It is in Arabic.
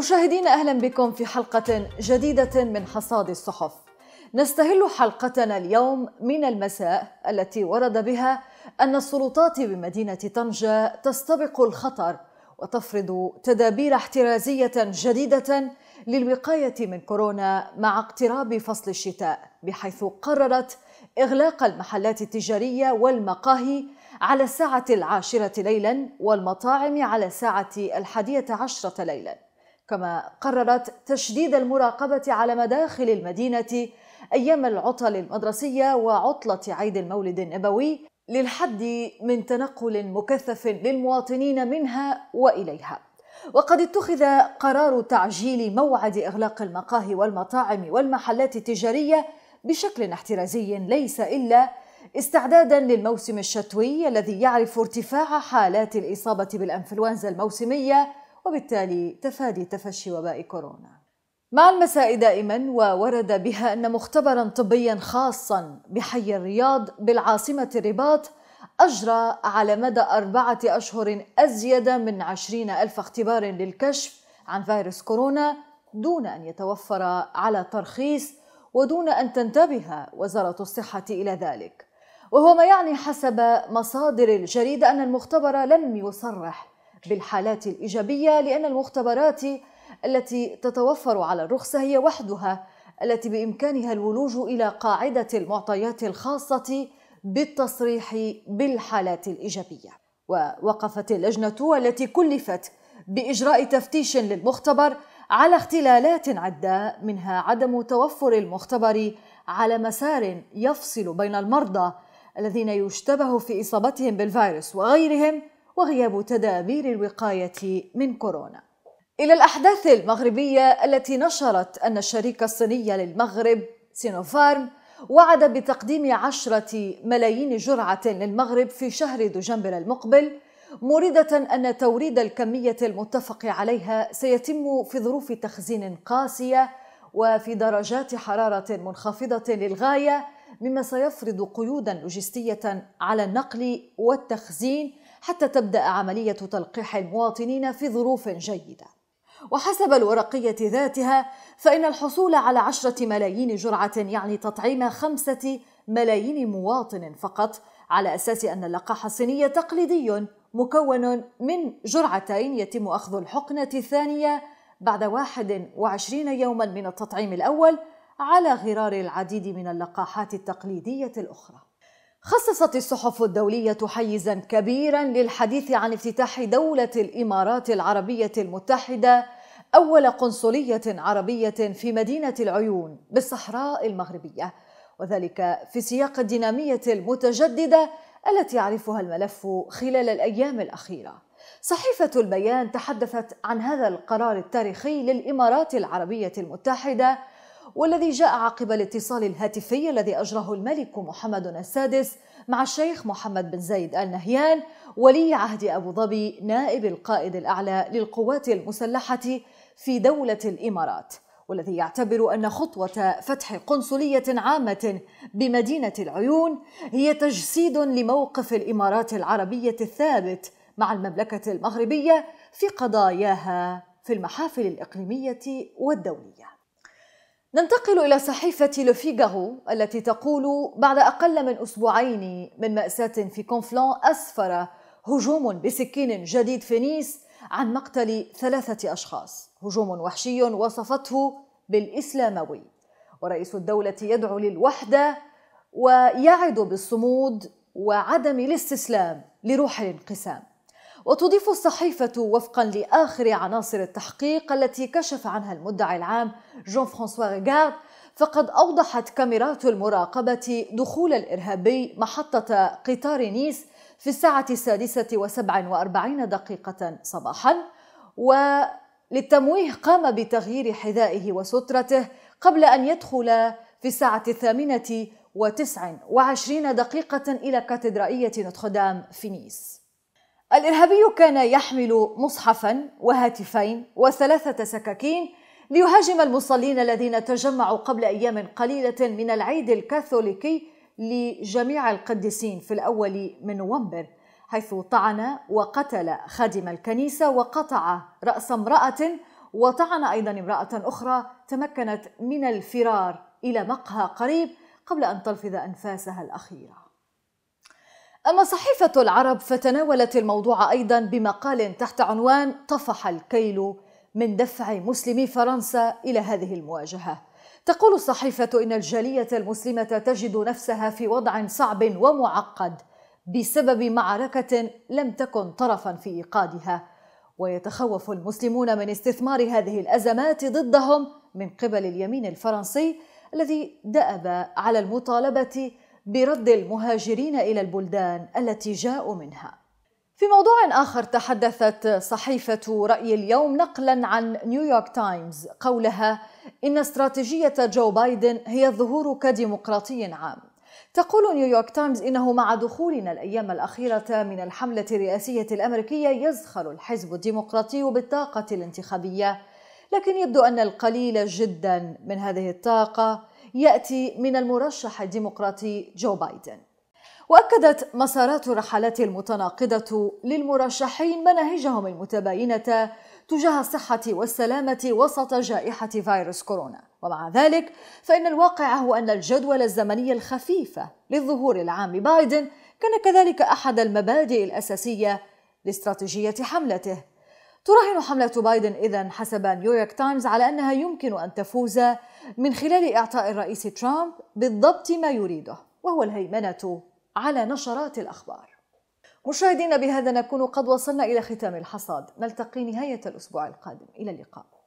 مشاهدينا اهلا بكم في حلقه جديده من حصاد الصحف. نستهل حلقتنا اليوم من المساء التي ورد بها ان السلطات بمدينه طنجه تستبق الخطر وتفرض تدابير احترازيه جديده للوقايه من كورونا مع اقتراب فصل الشتاء بحيث قررت اغلاق المحلات التجاريه والمقاهي على الساعه العاشره ليلا والمطاعم على الساعه الحاديه عشره ليلا كما قررت تشديد المراقبة على مداخل المدينة أيام العطل المدرسية وعطلة عيد المولد النبوي للحد من تنقل مكثف للمواطنين منها وإليها وقد اتخذ قرار تعجيل موعد إغلاق المقاهي والمطاعم والمحلات التجارية بشكل احترازي ليس إلا استعدادا للموسم الشتوي الذي يعرف ارتفاع حالات الإصابة بالأنفلونزا الموسمية وبالتالي تفادي تفشي وباء كورونا مع المساء دائما وورد بها أن مختبرا طبيا خاصا بحي الرياض بالعاصمة الرباط أجرى على مدى أربعة أشهر أزيد من عشرين ألف اختبار للكشف عن فيروس كورونا دون أن يتوفر على ترخيص ودون أن تنتبه وزارة الصحة إلى ذلك وهو ما يعني حسب مصادر الجريدة أن المختبر لم يصرح بالحالات الإيجابية لأن المختبرات التي تتوفر على الرخصة هي وحدها التي بإمكانها الولوج إلى قاعدة المعطيات الخاصة بالتصريح بالحالات الإيجابية ووقفت اللجنة التي كلفت بإجراء تفتيش للمختبر على اختلالات عدة منها عدم توفر المختبر على مسار يفصل بين المرضى الذين يشتبه في إصابتهم بالفيروس وغيرهم وغياب تدابير الوقاية من كورونا إلى الأحداث المغربية التي نشرت أن الشركة الصينية للمغرب سينوفارم وعد بتقديم عشرة ملايين جرعة للمغرب في شهر دجنبر المقبل موردة أن توريد الكمية المتفق عليها سيتم في ظروف تخزين قاسية وفي درجات حرارة منخفضة للغاية مما سيفرض قيودا لوجستية على النقل والتخزين حتى تبدأ عملية تلقيح المواطنين في ظروف جيدة وحسب الورقية ذاتها فإن الحصول على عشرة ملايين جرعة يعني تطعيم خمسة ملايين مواطن فقط على أساس أن اللقاح الصيني تقليدي مكون من جرعتين يتم أخذ الحقنة الثانية بعد 21 يوما من التطعيم الأول على غرار العديد من اللقاحات التقليدية الأخرى خصصت الصحف الدولية حيزا كبيرا للحديث عن افتتاح دولة الإمارات العربية المتحدة أول قنصلية عربية في مدينة العيون بالصحراء المغربية وذلك في سياق الدينامية المتجددة التي يعرفها الملف خلال الأيام الأخيرة صحيفة البيان تحدثت عن هذا القرار التاريخي للإمارات العربية المتحدة والذي جاء عقب الاتصال الهاتفي الذي أجراه الملك محمد السادس مع الشيخ محمد بن زايد آل نهيان ولي عهد أبو ظبي نائب القائد الأعلى للقوات المسلحة في دولة الإمارات والذي يعتبر أن خطوة فتح قنصلية عامة بمدينة العيون هي تجسيد لموقف الإمارات العربية الثابت مع المملكة المغربية في قضاياها في المحافل الإقليمية والدولية ننتقل إلى صحيفة لوفيغارو التي تقول بعد أقل من أسبوعين من مأساة في كونفلان أسفر هجوم بسكين جديد في نيس عن مقتل ثلاثة أشخاص هجوم وحشي وصفته بالإسلاموي ورئيس الدولة يدعو للوحدة ويعد بالصمود وعدم الاستسلام لروح الانقسام وتضيف الصحيفة وفقا لآخر عناصر التحقيق التي كشف عنها المدعي العام جون فرانسوا ريغارد فقد أوضحت كاميرات المراقبة دخول الإرهابي محطة قطار نيس في الساعة السادسة وسبع وأربعين دقيقة صباحا وللتمويه قام بتغيير حذائه وسترته قبل أن يدخل في الساعة الثامنة وتسع وعشرين دقيقة إلى كاتدرائية نوتردام في نيس الإرهابي كان يحمل مصحفا وهاتفين وثلاثة سكاكين ليهاجم المصلين الذين تجمعوا قبل أيام قليلة من العيد الكاثوليكي لجميع القديسين في الأول من نوفمبر حيث طعن وقتل خادم الكنيسة وقطع رأس امرأة وطعن أيضا امرأة أخرى تمكنت من الفرار إلى مقهى قريب قبل أن تلفظ أنفاسها الأخيرة أما صحيفة العرب فتناولت الموضوع أيضا بمقال تحت عنوان طفح الكيل من دفع مسلمي فرنسا إلى هذه المواجهة تقول الصحيفة إن الجالية المسلمة تجد نفسها في وضع صعب ومعقد بسبب معركة لم تكن طرفا في إيقادها ويتخوف المسلمون من استثمار هذه الأزمات ضدهم من قبل اليمين الفرنسي الذي دأب على المطالبة برد المهاجرين الى البلدان التي جاءوا منها في موضوع اخر تحدثت صحيفه راي اليوم نقلا عن نيويورك تايمز قولها ان استراتيجيه جو بايدن هي الظهور كديمقراطي عام تقول نيويورك تايمز انه مع دخولنا الايام الاخيره من الحمله الرئاسيه الامريكيه يزخر الحزب الديمقراطي بالطاقه الانتخابيه لكن يبدو ان القليل جدا من هذه الطاقه يأتي من المرشح الديمقراطي جو بايدن وأكدت مسارات الرحلات المتناقضة للمرشحين مناهجهم المتباينة تجاه الصحة والسلامة وسط جائحة فيروس كورونا ومع ذلك فإن الواقع هو أن الجدول الزمني الخفيف للظهور العام بايدن كان كذلك أحد المبادئ الأساسية لاستراتيجية حملته تراهن حملة بايدن إذا حسب نيويورك تايمز على أنها يمكن أن تفوز من خلال إعطاء الرئيس ترامب بالضبط ما يريده وهو الهيمنة على نشرات الأخبار مشاهدينا بهذا نكون قد وصلنا إلى ختام الحصاد نلتقي نهاية الأسبوع القادم إلى اللقاء